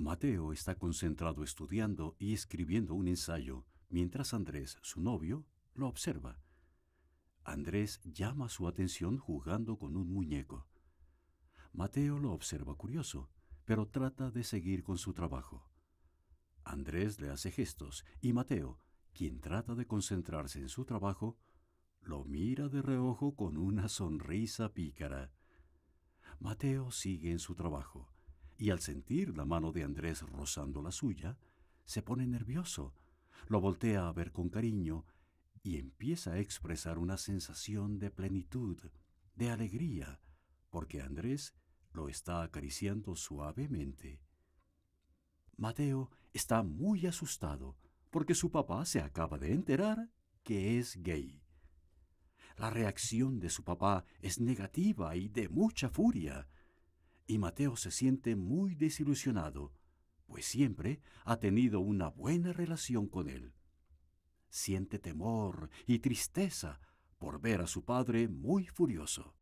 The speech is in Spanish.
Mateo está concentrado estudiando y escribiendo un ensayo, mientras Andrés, su novio, lo observa. Andrés llama su atención jugando con un muñeco. Mateo lo observa curioso, pero trata de seguir con su trabajo. Andrés le hace gestos y Mateo, quien trata de concentrarse en su trabajo, lo mira de reojo con una sonrisa pícara. Mateo sigue en su trabajo y al sentir la mano de Andrés rozando la suya, se pone nervioso, lo voltea a ver con cariño y empieza a expresar una sensación de plenitud, de alegría, porque Andrés lo está acariciando suavemente. Mateo está muy asustado porque su papá se acaba de enterar que es gay. La reacción de su papá es negativa y de mucha furia y Mateo se siente muy desilusionado, pues siempre ha tenido una buena relación con él. Siente temor y tristeza por ver a su padre muy furioso.